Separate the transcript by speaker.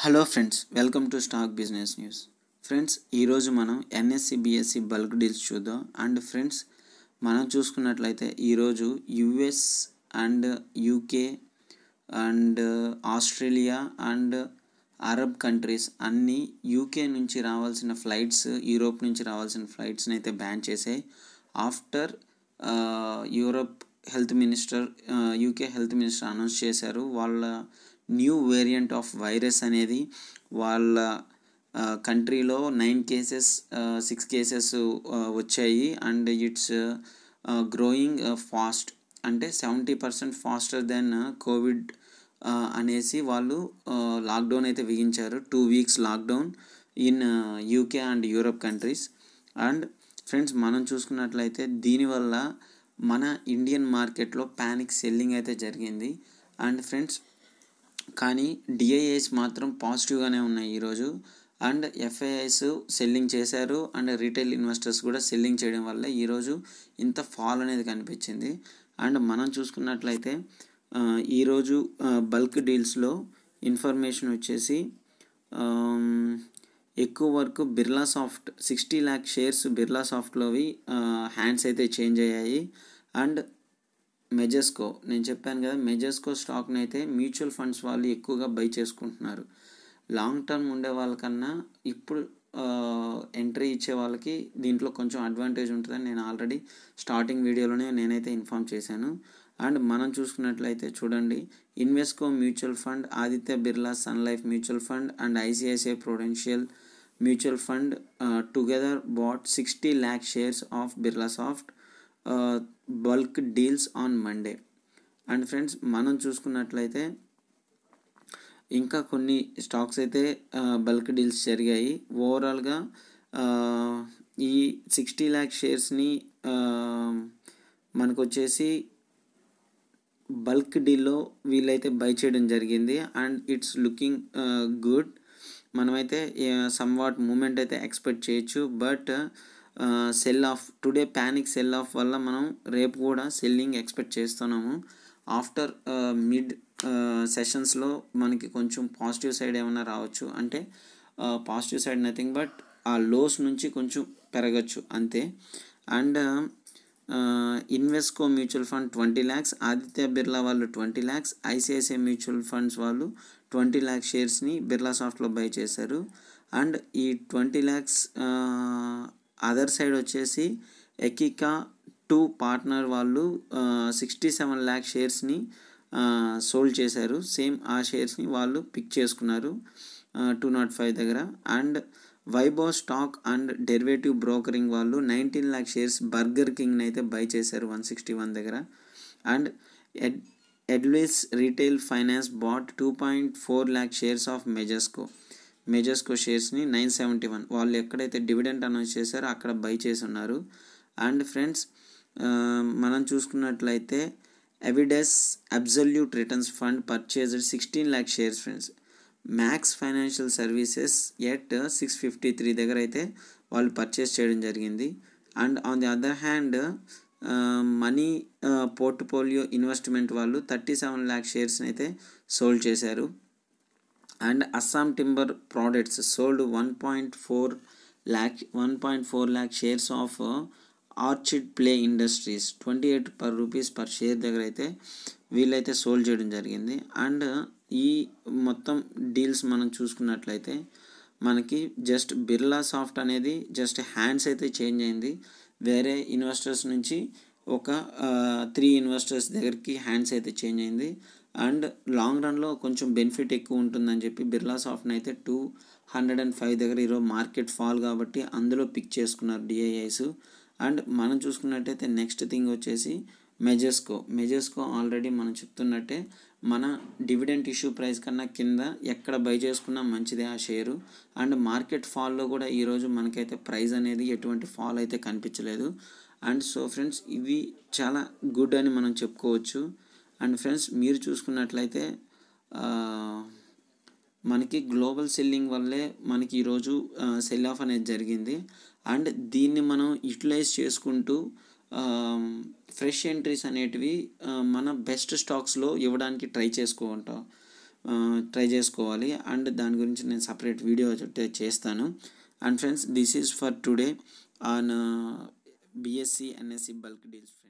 Speaker 1: hello friends welcome to stock business news friends ఈరోజు మనం NSC BSC bulk deals చూద్దాం and friends మనం చూసుకున్నట్లయితే ఈరోజు US and UK and Australia and Arab countries అన్నీ UK నుంచి రావాల్సిన ఫ్లైట్స్ యూరోప్ నుంచి రావాల్సిన ఫ్లైట్స్ని అయితే బ్యాన్ చేసాయి after Europe health minister UK health minister announce చేశారు వాళ్ళ న్యూ వేరియంట్ ఆఫ్ వైరస్ అనేది వాళ్ళ కంట్రీలో నైన్ కేసెస్ సిక్స్ కేసెస్ వచ్చాయి అండ్ ఇట్స్ గ్రోయింగ్ ఫాస్ట్ అంటే seventy percent faster than covid అనేసి వాళ్ళు లాక్డౌన్ అయితే వేయించారు two weeks lockdown in UK and Europe countries and friends మనం చూసుకున్నట్లయితే దీనివల్ల మన ఇండియన్ మార్కెట్లో ప్యానిక్ సెల్లింగ్ అయితే జరిగింది అండ్ ఫ్రెండ్స్ కానీ డిఐఏస్ మాత్రం పాజిటివ్గానే ఉన్నాయి ఈరోజు అండ్ ఎఫ్ఐఐస్ సెల్లింగ్ చేశారు అండ్ రీటైల్ ఇన్వెస్టర్స్ కూడా సెల్లింగ్ చేయడం వల్ల ఈరోజు ఇంత ఫాల్ అనేది కనిపించింది అండ్ మనం చూసుకున్నట్లయితే ఈరోజు బల్క్ డీల్స్లో ఇన్ఫర్మేషన్ వచ్చేసి ఎక్కువ వరకు Birlasoft sixty lakh shares Birla సాఫ్ట్లోవి హ్యాండ్స్ అయితే చేంజ్ అయ్యాయి అండ్ మెజెస్కో నేను చెప్పాను కదా మెజెస్కో స్టాక్ని అయితే మ్యూచువల్ ఫండ్స్ వాళ్ళు ఎక్కువగా బై చేసుకుంటున్నారు లాంగ్ టర్మ్ ఉండే వాళ్ళకన్నా ఇప్పుడు ఎంట్రీ ఇచ్చే వాళ్ళకి దీంట్లో కొంచెం అడ్వాంటేజ్ ఉంటుందని నేను ఆల్రెడీ స్టార్టింగ్ వీడియోలోనే నేనైతే ఇన్ఫామ్ చేశాను అండ్ మనం చూసుకున్నట్లయితే చూడండి Invesco mutual fund Aditya Birla Sun Life mutual fund and ICICI Prudential mutual fund together bought sixty lakh shares of Birlasoft bulk deals on Monday and friends మనం చూసుకున్నట్లయితే ఇంకా కొన్ని స్టాక్స్ అయితే బల్క్ డీల్స్ జరిగాయి ఓవరాల్గా ఈ సిక్స్టీ ల్యాక్ షేర్స్ని మనకు వచ్చేసి బల్క్ డీల్లో వీళ్ళైతే బై చేయడం జరిగింది అండ్ ఇట్స్ లుకింగ్ గుడ్ మనమైతే సమ్వాట్ మూమెంట్ అయితే ఎక్స్పెక్ట్ చేయొచ్చు but sell off today panic sell off వల్ల మనం రేపు కూడా సెల్లింగ్ ఎక్స్పెక్ట్ చేస్తున్నాము ఆఫ్టర్ మిడ్ సెషన్స్లో మనకి కొంచెం పాజిటివ్ సైడ్ ఏమైనా రావచ్చు అంటే పాజిటివ్ సైడ్ నథింగ్ బట్ ఆ లోస్ నుంచి కొంచెం పెరగచ్చు అంతే and Invesco mutual fund twenty lakhs Aditya Birla వాళ్ళు twenty lakhs ICICI mutual funds వాళ్ళు ట్వంటీ ల్యాక్స్ షేర్స్ని బిర్లా సాఫ్ట్లో బై చేశారు అండ్ ఈ ట్వంటీ ల్యాక్స్ అదర్ సైడ్ వచ్చేసి ఎకికా టూ పార్ట్నర్ వాళ్ళు సిక్స్టీ సెవెన్ ల్యాక్ షేర్స్ని సోల్డ్ చేశారు సేమ్ ఆ షేర్స్ని వాళ్ళు పిక్ చేసుకున్నారు టూ నాట్ ఫైవ్ దగ్గర అండ్ వైబో స్టాక్ అండ్ డెరివేటివ్ బ్రోకరింగ్ వాళ్ళు నైన్టీన్ ల్యాక్ షేర్స్ బర్గర్ కింగ్ని అయితే బై చేశారు వన్ సిక్స్టీ వన్ దగ్గర అండ్ ఎడ్ Edelweiss retail finance bought two point four lakh shares of Majesco Majesco షేర్స్ని నైన్ సెవెంటీ వన్ వాళ్ళు ఎక్కడైతే డివిడెంట్ అనౌన్స్ చేశారో అక్కడ బై చేసి ఉన్నారు అండ్ ఫ్రెండ్స్ మనం చూసుకున్నట్లయితే Avendus absolute returns fund purchased sixteen lakh shares friends Max Financial Services at six fifty three దగ్గర అయితే వాళ్ళు పర్చేస్ చేయడం జరిగింది and on the other hand money portfolio investment వాళ్ళు థర్టీ సెవెన్ ల్యాక్ షేర్స్ని అయితే సోల్డ్ చేశారు and Assam Timber Products sold 1.4 lakh 1.4 lakh shares of Orchid Ply Industries twenty eight per rupees per share దగ్గర అయితే వీళ్ళైతే సోల్డ్ చేయడం జరిగింది అండ్ ఈ మొత్తం డీల్స్ మనం చూసుకున్నట్లయితే మనకి జస్ట్ బిర్లా సాఫ్ట్ అనేది జస్ట్ హ్యాండ్స్ అయితే చేంజ్ అయింది వేరే ఇన్వెస్టర్స్ నుంచి ఒక త్రీ ఇన్వెస్టర్స్ దగ్గరికి హ్యాండ్స్ అయితే చేంజ్ అయింది అండ్ లాంగ్ రన్లో కొంచెం బెనిఫిట్ ఎక్కువ ఉంటుందని చెప్పి బిర్లా సాఫ్ట్ని అయితే టూ హండ్రెడ్ అండ్ ఫైవ్ దగ్గర ఈరోజు మార్కెట్ ఫాల్ కాబట్టి అందులో పిక్ చేసుకున్నారు డిఐఐస్ అండ్ మనం చూసుకున్నట్టయితే నెక్స్ట్ థింగ్ వచ్చేసి మెజెస్కో మెజెస్కో ఆల్రెడీ మనం చెప్తున్నట్టే మన డివిడెంట్ ఇష్యూ ప్రైస్ కన్నా కింద ఎక్కడ బై చేసుకున్నా మంచిదే ఆ షేరు అండ్ మార్కెట్ ఫాల్లో కూడా ఈరోజు మనకైతే ప్రైస్ అనేది ఎటువంటి ఫాల్ అయితే కనిపించలేదు అండ్ సో ఫ్రెండ్స్ ఇవి చాలా గుడ్ అని మనం చెప్పుకోవచ్చు అండ్ ఫ్రెండ్స్ మీరు చూసుకున్నట్లయితే మనకి గ్లోబల్ సెల్లింగ్ వల్లే మనకి ఈరోజు సెల్ ఆఫ్ అనేది జరిగింది అండ్ దీన్ని మనం యూటిలైజ్ చేసుకుంటూ ఫ్రెష్ ఎంట్రీస్ అనేటివి మన బెస్ట్ స్టాక్స్లో ఇవ్వడానికి ట్రై చేసుకుంటాం ట్రై చేసుకోవాలి అండ్ దాని గురించి నేను సపరేట్ వీడియో చేస్తాను and friends this is for today on B S C N S C bulk deals